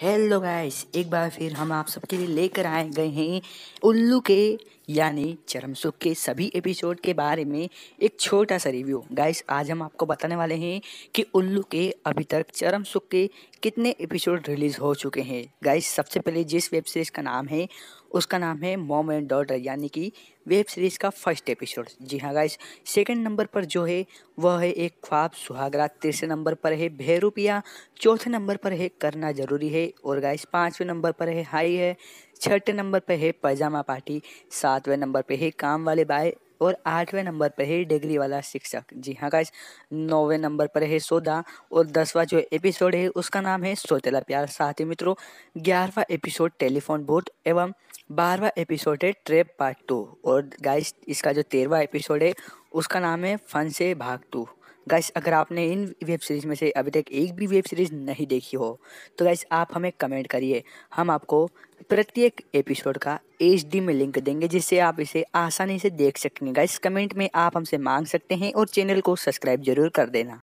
hello guys एक बार फिर हम आप सबके लिए लेकर आए गए हैं उल्लू के यानी चरम सुख के सभी एपिसोड के बारे में एक छोटा सा रिव्यू गाइस आज हम आपको बताने वाले हैं कि उल्लू के अभी तक चरम सुख के कितने एपिसोड रिलीज़ हो चुके हैं गाइस सबसे पहले जिस वेब सीरीज़ का नाम है उसका नाम है मोम एंड डॉटर यानी कि वेब सीरीज़ का फर्स्ट एपिसोड जी हाँ गाइस सेकंड नंबर पर जो है वह है एक ख्वाब सुहागरा तीसरे नंबर पर है भैरूपिया चौथे नंबर पर है करना ज़रूरी है और गाइस पाँचवें नंबर पर है हाई है छठे नंबर पे है पैजामा पार्टी सातवें नंबर पे है काम वाले बाय और आठवें नंबर पर है डिग्री वाला शिक्षक जी हाँ गाइस नौवें नंबर पर है सौदा और दसवां जो एपिसोड है उसका नाम है सोतेला प्यार साथी मित्रों ग्यारहवा एपिसोड टेलीफोन बोट एवं बारहवा एपिसोड है ट्रेप पार्ट टू और गाइस इसका जो तेरहवा एपिसोड है उसका नाम है फन से भाग टू गैस अगर आपने इन वेब सीरीज़ में से अभी तक एक भी वेब सीरीज़ नहीं देखी हो तो गैस आप हमें कमेंट करिए हम आपको प्रत्येक एपिसोड का एच में लिंक देंगे जिससे आप इसे आसानी से देख सकेंगे गाइस कमेंट में आप हमसे मांग सकते हैं और चैनल को सब्सक्राइब जरूर कर देना